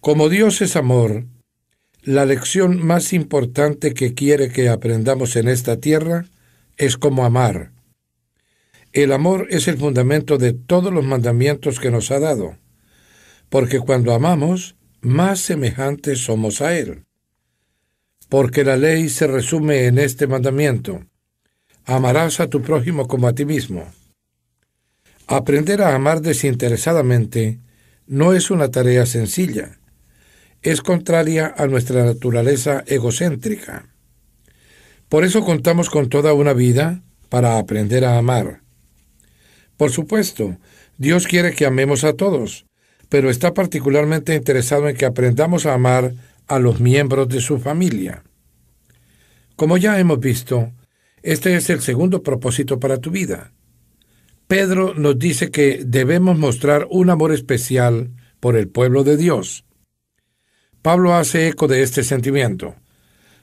Como Dios es amor, la lección más importante que quiere que aprendamos en esta tierra es cómo amar. El amor es el fundamento de todos los mandamientos que nos ha dado, porque cuando amamos, más semejantes somos a Él. Porque la ley se resume en este mandamiento. Amarás a tu prójimo como a ti mismo. Aprender a amar desinteresadamente no es una tarea sencilla es contraria a nuestra naturaleza egocéntrica. Por eso contamos con toda una vida para aprender a amar. Por supuesto, Dios quiere que amemos a todos, pero está particularmente interesado en que aprendamos a amar a los miembros de su familia. Como ya hemos visto, este es el segundo propósito para tu vida. Pedro nos dice que debemos mostrar un amor especial por el pueblo de Dios, Pablo hace eco de este sentimiento.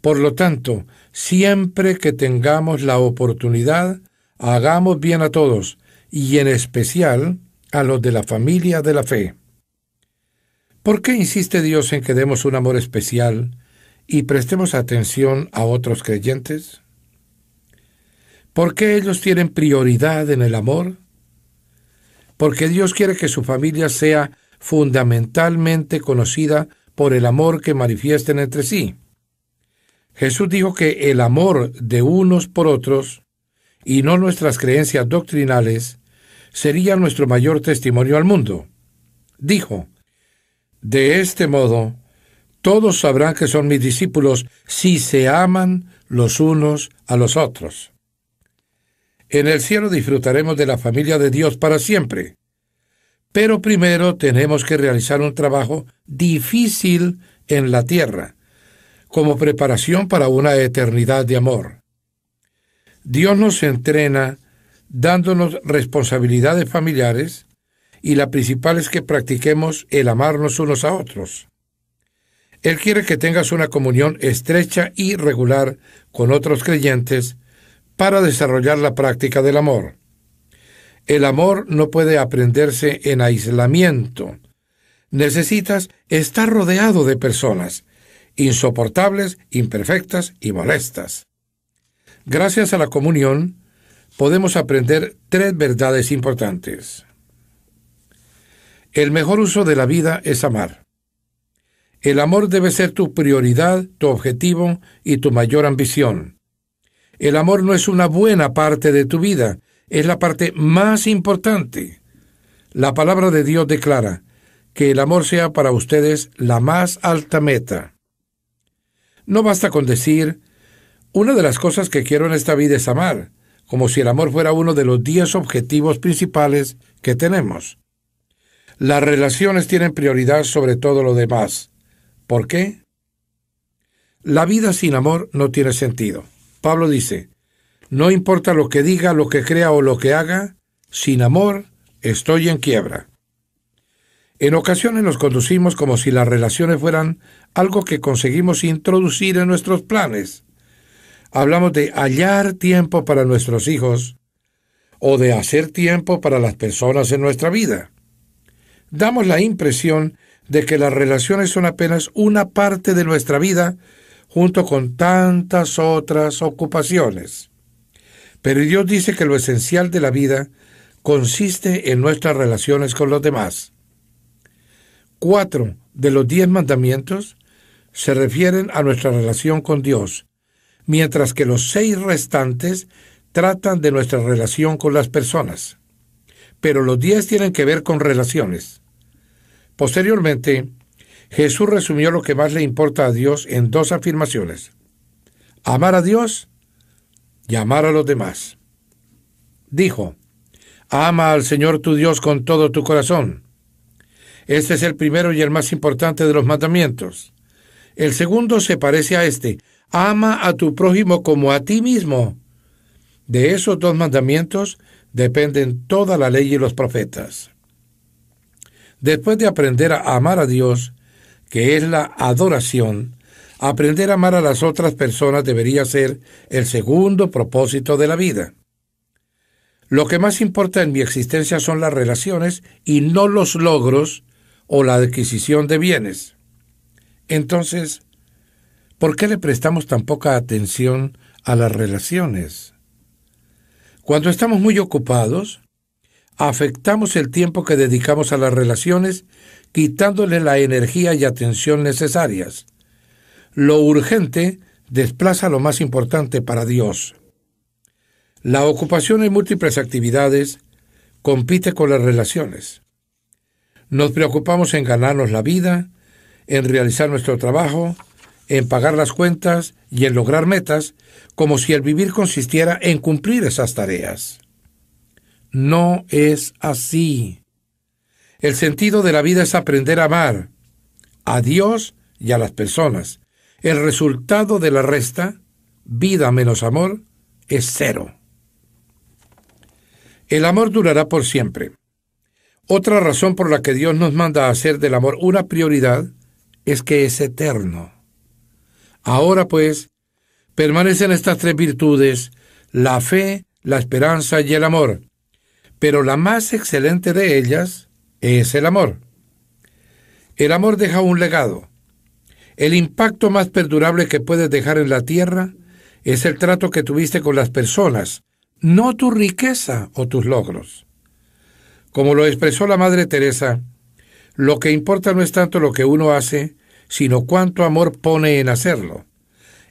Por lo tanto, siempre que tengamos la oportunidad, hagamos bien a todos, y en especial a los de la familia de la fe. ¿Por qué insiste Dios en que demos un amor especial y prestemos atención a otros creyentes? ¿Por qué ellos tienen prioridad en el amor? Porque Dios quiere que su familia sea fundamentalmente conocida por el amor que manifiesten entre sí. Jesús dijo que el amor de unos por otros, y no nuestras creencias doctrinales, sería nuestro mayor testimonio al mundo. Dijo, De este modo, todos sabrán que son mis discípulos si se aman los unos a los otros. En el cielo disfrutaremos de la familia de Dios para siempre. Pero primero tenemos que realizar un trabajo difícil en la tierra, como preparación para una eternidad de amor. Dios nos entrena dándonos responsabilidades familiares y la principal es que practiquemos el amarnos unos a otros. Él quiere que tengas una comunión estrecha y regular con otros creyentes para desarrollar la práctica del amor. El amor no puede aprenderse en aislamiento. Necesitas estar rodeado de personas, insoportables, imperfectas y molestas. Gracias a la comunión, podemos aprender tres verdades importantes. El mejor uso de la vida es amar. El amor debe ser tu prioridad, tu objetivo y tu mayor ambición. El amor no es una buena parte de tu vida, es la parte más importante. La palabra de Dios declara que el amor sea para ustedes la más alta meta. No basta con decir, una de las cosas que quiero en esta vida es amar, como si el amor fuera uno de los diez objetivos principales que tenemos. Las relaciones tienen prioridad sobre todo lo demás. ¿Por qué? La vida sin amor no tiene sentido. Pablo dice, no importa lo que diga, lo que crea o lo que haga, sin amor estoy en quiebra. En ocasiones nos conducimos como si las relaciones fueran algo que conseguimos introducir en nuestros planes. Hablamos de hallar tiempo para nuestros hijos o de hacer tiempo para las personas en nuestra vida. Damos la impresión de que las relaciones son apenas una parte de nuestra vida junto con tantas otras ocupaciones. Pero Dios dice que lo esencial de la vida consiste en nuestras relaciones con los demás. Cuatro de los diez mandamientos se refieren a nuestra relación con Dios, mientras que los seis restantes tratan de nuestra relación con las personas. Pero los diez tienen que ver con relaciones. Posteriormente, Jesús resumió lo que más le importa a Dios en dos afirmaciones. Amar a Dios llamar a los demás. Dijo, ama al Señor tu Dios con todo tu corazón. Este es el primero y el más importante de los mandamientos. El segundo se parece a este, ama a tu prójimo como a ti mismo. De esos dos mandamientos dependen toda la ley y los profetas. Después de aprender a amar a Dios, que es la adoración, Aprender a amar a las otras personas debería ser el segundo propósito de la vida. Lo que más importa en mi existencia son las relaciones y no los logros o la adquisición de bienes. Entonces, ¿por qué le prestamos tan poca atención a las relaciones? Cuando estamos muy ocupados, afectamos el tiempo que dedicamos a las relaciones quitándole la energía y atención necesarias. Lo urgente desplaza lo más importante para Dios. La ocupación en múltiples actividades compite con las relaciones. Nos preocupamos en ganarnos la vida, en realizar nuestro trabajo, en pagar las cuentas y en lograr metas, como si el vivir consistiera en cumplir esas tareas. No es así. El sentido de la vida es aprender a amar a Dios y a las personas, el resultado de la resta, vida menos amor, es cero. El amor durará por siempre. Otra razón por la que Dios nos manda a hacer del amor una prioridad es que es eterno. Ahora pues, permanecen estas tres virtudes, la fe, la esperanza y el amor, pero la más excelente de ellas es el amor. El amor deja un legado. El impacto más perdurable que puedes dejar en la tierra es el trato que tuviste con las personas, no tu riqueza o tus logros. Como lo expresó la Madre Teresa, lo que importa no es tanto lo que uno hace, sino cuánto amor pone en hacerlo.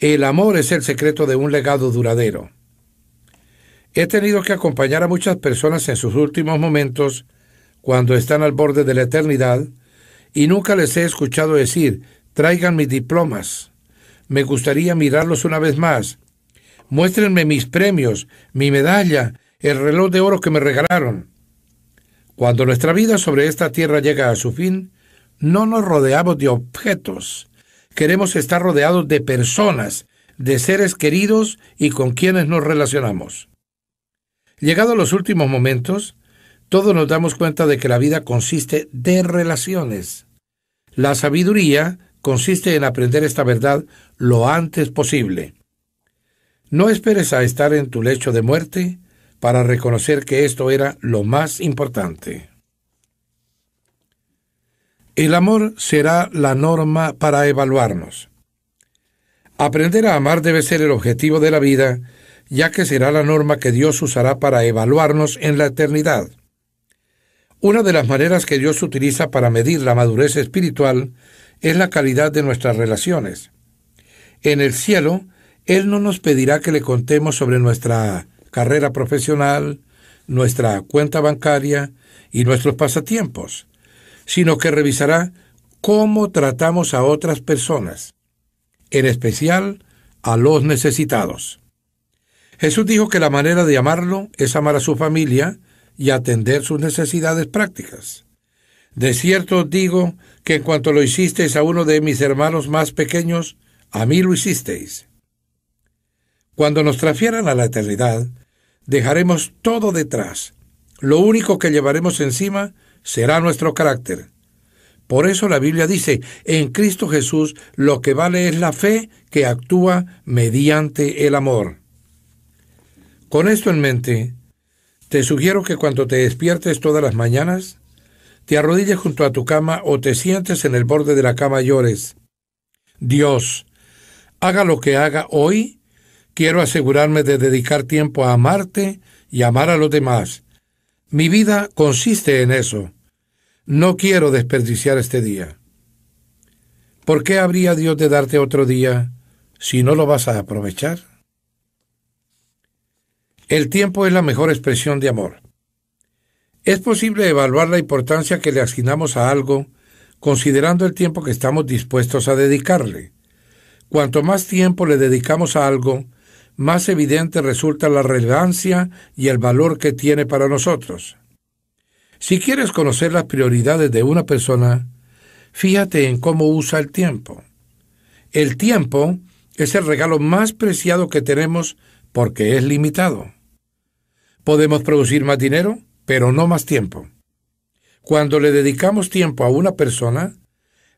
El amor es el secreto de un legado duradero. He tenido que acompañar a muchas personas en sus últimos momentos, cuando están al borde de la eternidad, y nunca les he escuchado decir, Traigan mis diplomas. Me gustaría mirarlos una vez más. Muéstrenme mis premios, mi medalla, el reloj de oro que me regalaron. Cuando nuestra vida sobre esta tierra llega a su fin, no nos rodeamos de objetos. Queremos estar rodeados de personas, de seres queridos y con quienes nos relacionamos. Llegados a los últimos momentos, todos nos damos cuenta de que la vida consiste de relaciones. La sabiduría consiste en aprender esta verdad lo antes posible. No esperes a estar en tu lecho de muerte para reconocer que esto era lo más importante. El amor será la norma para evaluarnos. Aprender a amar debe ser el objetivo de la vida, ya que será la norma que Dios usará para evaluarnos en la eternidad. Una de las maneras que Dios utiliza para medir la madurez espiritual es la calidad de nuestras relaciones. En el cielo, Él no nos pedirá que le contemos sobre nuestra carrera profesional, nuestra cuenta bancaria y nuestros pasatiempos, sino que revisará cómo tratamos a otras personas, en especial a los necesitados. Jesús dijo que la manera de amarlo es amar a su familia y atender sus necesidades prácticas. De cierto digo que en cuanto lo hicisteis a uno de mis hermanos más pequeños, a mí lo hicisteis. Cuando nos trafieran a la eternidad, dejaremos todo detrás. Lo único que llevaremos encima será nuestro carácter. Por eso la Biblia dice, en Cristo Jesús lo que vale es la fe que actúa mediante el amor. Con esto en mente, te sugiero que cuando te despiertes todas las mañanas, te arrodilles junto a tu cama o te sientes en el borde de la cama y llores. Dios, haga lo que haga hoy, quiero asegurarme de dedicar tiempo a amarte y amar a los demás. Mi vida consiste en eso. No quiero desperdiciar este día. ¿Por qué habría Dios de darte otro día si no lo vas a aprovechar? El tiempo es la mejor expresión de amor. Es posible evaluar la importancia que le asignamos a algo considerando el tiempo que estamos dispuestos a dedicarle. Cuanto más tiempo le dedicamos a algo, más evidente resulta la relevancia y el valor que tiene para nosotros. Si quieres conocer las prioridades de una persona, fíjate en cómo usa el tiempo. El tiempo es el regalo más preciado que tenemos porque es limitado. ¿Podemos producir más dinero? pero no más tiempo. Cuando le dedicamos tiempo a una persona,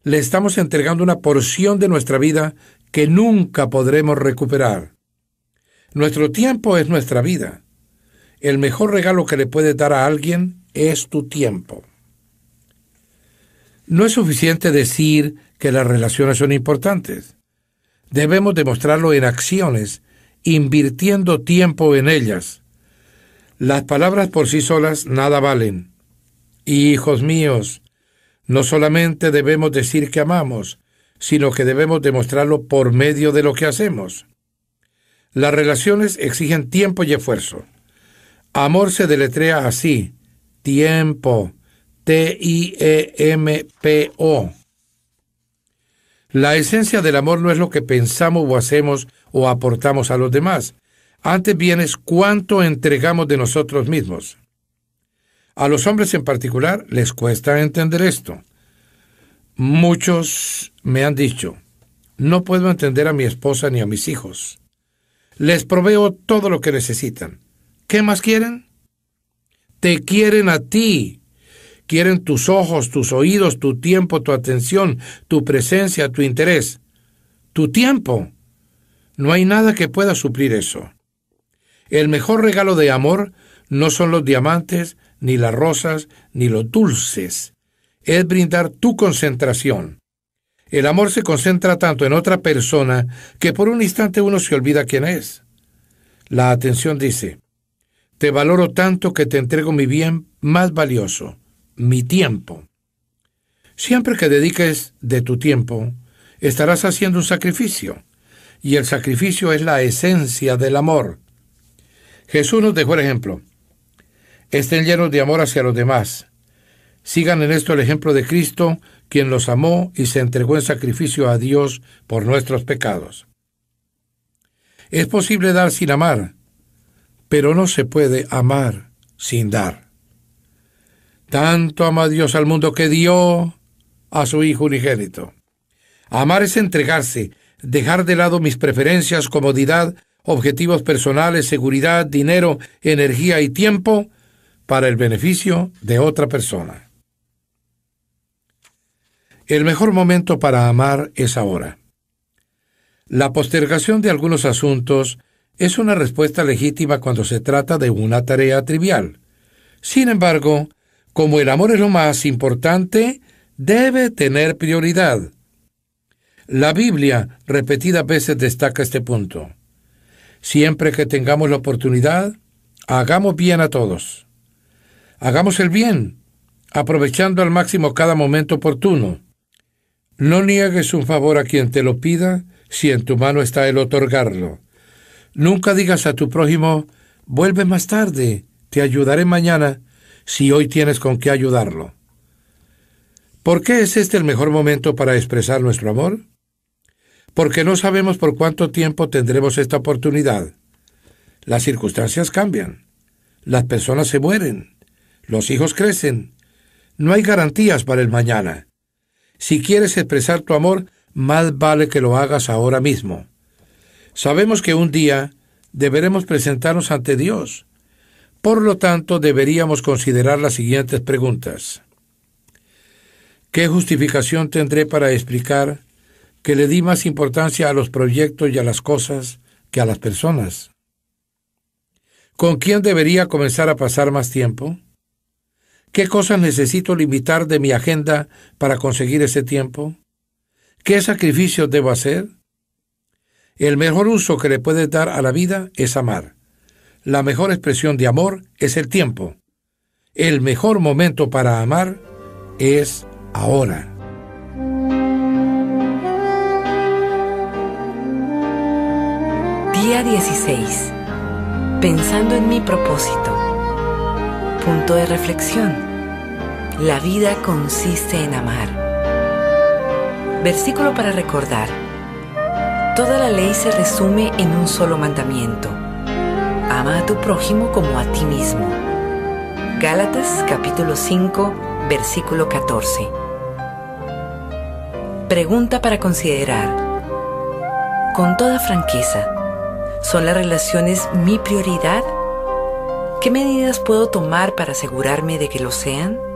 le estamos entregando una porción de nuestra vida que nunca podremos recuperar. Nuestro tiempo es nuestra vida. El mejor regalo que le puedes dar a alguien es tu tiempo. No es suficiente decir que las relaciones son importantes. Debemos demostrarlo en acciones, invirtiendo tiempo en ellas. Las palabras por sí solas nada valen. Hijos míos, no solamente debemos decir que amamos, sino que debemos demostrarlo por medio de lo que hacemos. Las relaciones exigen tiempo y esfuerzo. Amor se deletrea así, tiempo, T-I-E-M-P-O. La esencia del amor no es lo que pensamos o hacemos o aportamos a los demás, antes bien es cuánto entregamos de nosotros mismos. A los hombres en particular les cuesta entender esto. Muchos me han dicho, no puedo entender a mi esposa ni a mis hijos. Les proveo todo lo que necesitan. ¿Qué más quieren? Te quieren a ti. Quieren tus ojos, tus oídos, tu tiempo, tu atención, tu presencia, tu interés, tu tiempo. No hay nada que pueda suplir eso. El mejor regalo de amor no son los diamantes, ni las rosas, ni los dulces. Es brindar tu concentración. El amor se concentra tanto en otra persona que por un instante uno se olvida quién es. La atención dice, te valoro tanto que te entrego mi bien más valioso, mi tiempo. Siempre que dediques de tu tiempo, estarás haciendo un sacrificio, y el sacrificio es la esencia del amor. Jesús nos dejó el ejemplo. Estén llenos de amor hacia los demás. Sigan en esto el ejemplo de Cristo, quien los amó y se entregó en sacrificio a Dios por nuestros pecados. Es posible dar sin amar, pero no se puede amar sin dar. Tanto ama Dios al mundo que dio a su Hijo unigénito. Amar es entregarse, dejar de lado mis preferencias, comodidad objetivos personales, seguridad, dinero, energía y tiempo para el beneficio de otra persona. El mejor momento para amar es ahora. La postergación de algunos asuntos es una respuesta legítima cuando se trata de una tarea trivial. Sin embargo, como el amor es lo más importante, debe tener prioridad. La Biblia repetidas veces destaca este punto. Siempre que tengamos la oportunidad, hagamos bien a todos. Hagamos el bien, aprovechando al máximo cada momento oportuno. No niegues un favor a quien te lo pida si en tu mano está el otorgarlo. Nunca digas a tu prójimo, vuelve más tarde, te ayudaré mañana, si hoy tienes con qué ayudarlo. ¿Por qué es este el mejor momento para expresar nuestro amor? porque no sabemos por cuánto tiempo tendremos esta oportunidad. Las circunstancias cambian, las personas se mueren, los hijos crecen, no hay garantías para el mañana. Si quieres expresar tu amor, más vale que lo hagas ahora mismo. Sabemos que un día deberemos presentarnos ante Dios. Por lo tanto, deberíamos considerar las siguientes preguntas. ¿Qué justificación tendré para explicar que le di más importancia a los proyectos y a las cosas que a las personas. ¿Con quién debería comenzar a pasar más tiempo? ¿Qué cosas necesito limitar de mi agenda para conseguir ese tiempo? ¿Qué sacrificios debo hacer? El mejor uso que le puedes dar a la vida es amar. La mejor expresión de amor es el tiempo. El mejor momento para amar es ahora. 16. Pensando en mi propósito. Punto de reflexión. La vida consiste en amar. Versículo para recordar. Toda la ley se resume en un solo mandamiento. Ama a tu prójimo como a ti mismo. Gálatas capítulo 5, versículo 14. Pregunta para considerar. Con toda franqueza, ¿Son las relaciones mi prioridad? ¿Qué medidas puedo tomar para asegurarme de que lo sean?